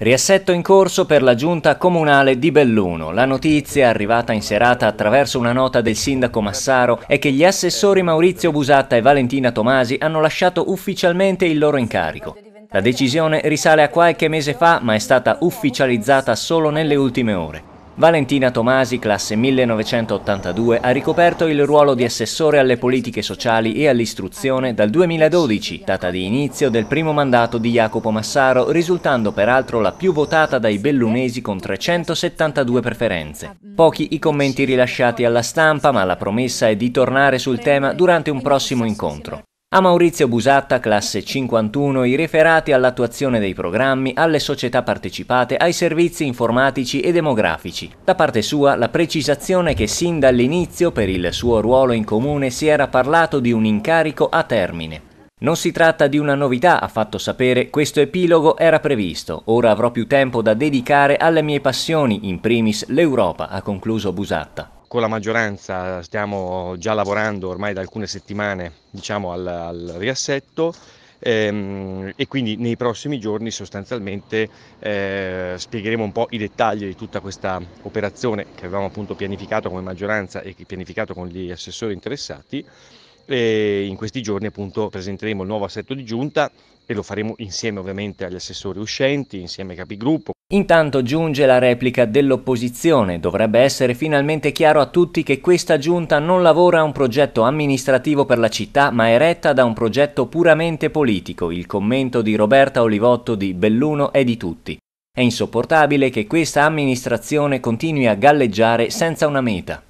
Riassetto in corso per la giunta comunale di Belluno. La notizia, arrivata in serata attraverso una nota del sindaco Massaro, è che gli assessori Maurizio Busatta e Valentina Tomasi hanno lasciato ufficialmente il loro incarico. La decisione risale a qualche mese fa, ma è stata ufficializzata solo nelle ultime ore. Valentina Tomasi, classe 1982, ha ricoperto il ruolo di assessore alle politiche sociali e all'istruzione dal 2012, data di inizio del primo mandato di Jacopo Massaro, risultando peraltro la più votata dai bellunesi con 372 preferenze. Pochi i commenti rilasciati alla stampa, ma la promessa è di tornare sul tema durante un prossimo incontro. A Maurizio Busatta, classe 51, i referati all'attuazione dei programmi, alle società partecipate, ai servizi informatici e demografici. Da parte sua la precisazione che sin dall'inizio per il suo ruolo in comune si era parlato di un incarico a termine. Non si tratta di una novità, ha fatto sapere, questo epilogo era previsto, ora avrò più tempo da dedicare alle mie passioni, in primis l'Europa, ha concluso Busatta con la maggioranza stiamo già lavorando ormai da alcune settimane diciamo, al, al riassetto ehm, e quindi nei prossimi giorni sostanzialmente eh, spiegheremo un po' i dettagli di tutta questa operazione che avevamo appunto pianificato come maggioranza e pianificato con gli assessori interessati e in questi giorni appunto presenteremo il nuovo assetto di giunta e lo faremo insieme ovviamente agli assessori uscenti, insieme ai capigruppo. Intanto giunge la replica dell'opposizione. Dovrebbe essere finalmente chiaro a tutti che questa giunta non lavora a un progetto amministrativo per la città, ma è retta da un progetto puramente politico. Il commento di Roberta Olivotto di Belluno è di tutti. È insopportabile che questa amministrazione continui a galleggiare senza una meta.